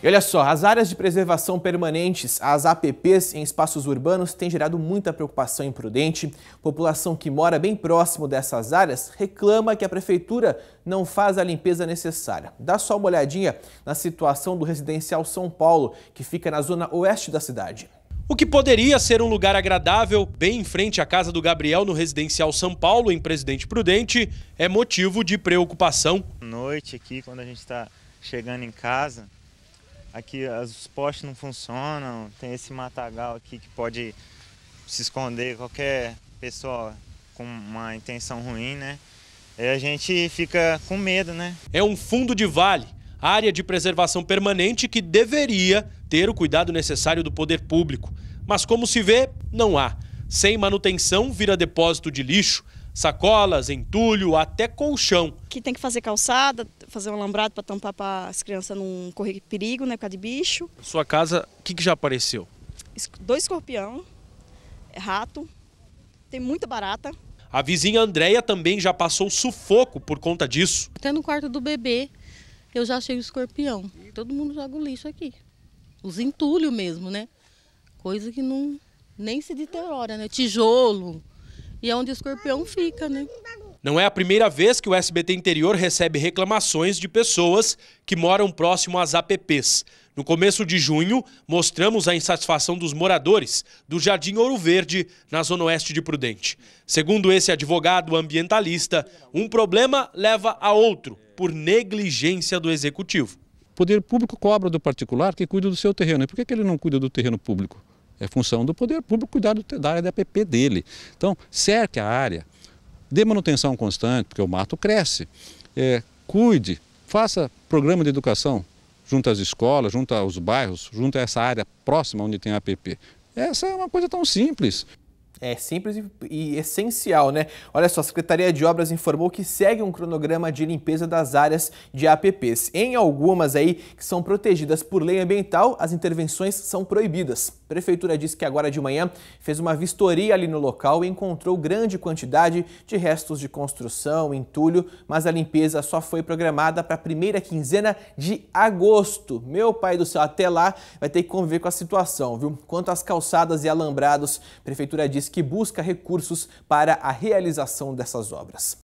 E olha só, as áreas de preservação permanentes, as APPs em espaços urbanos, têm gerado muita preocupação imprudente. População que mora bem próximo dessas áreas reclama que a prefeitura não faz a limpeza necessária. Dá só uma olhadinha na situação do residencial São Paulo, que fica na zona oeste da cidade. O que poderia ser um lugar agradável, bem em frente à casa do Gabriel no residencial São Paulo, em Presidente Prudente, é motivo de preocupação. Noite aqui, quando a gente está chegando em casa, Aqui os postes não funcionam, tem esse matagal aqui que pode se esconder qualquer pessoa com uma intenção ruim, né? E a gente fica com medo, né? É um fundo de vale, área de preservação permanente que deveria ter o cuidado necessário do poder público. Mas como se vê, não há. Sem manutenção, vira depósito de lixo, sacolas, entulho, até colchão. Que tem que fazer calçada, fazer um alambrado para tampar para as crianças não correr perigo, né, por causa de bicho. Sua casa, o que, que já apareceu? Dois escorpião, é rato, tem muita barata. A vizinha Andréia também já passou sufoco por conta disso. Até no quarto do bebê eu já achei o escorpião. Todo mundo joga o lixo aqui. Os entulhos mesmo, né? Coisa que não nem se deteriora, né? Tijolo. E é onde o escorpião fica, né? Não é a primeira vez que o SBT Interior recebe reclamações de pessoas que moram próximo às APPs. No começo de junho, mostramos a insatisfação dos moradores do Jardim Ouro Verde, na zona oeste de Prudente. Segundo esse advogado ambientalista, um problema leva a outro por negligência do executivo. O poder público cobra do particular que cuida do seu terreno. E por que ele não cuida do terreno público? É função do poder público cuidar da área da APP dele. Então, cerque a área, Dê manutenção constante, porque o mato cresce. É, cuide, faça programa de educação junto às escolas, junto aos bairros, junto a essa área próxima onde tem a APP. Essa é uma coisa tão simples. É simples e, e, essencial, né? Olha só, a Secretaria de Obras informou que segue um cronograma de limpeza das áreas de APPs. Em algumas aí que são protegidas por lei ambiental, as intervenções são proibidas. A prefeitura disse que agora de manhã fez uma vistoria ali no local e encontrou grande quantidade de restos de construção, entulho, mas a limpeza só foi programada para a primeira quinzena de agosto. Meu pai do céu, até lá vai ter que conviver com a situação, viu? Quanto às calçadas e alambrados, a prefeitura disse que busca recursos para a realização dessas obras.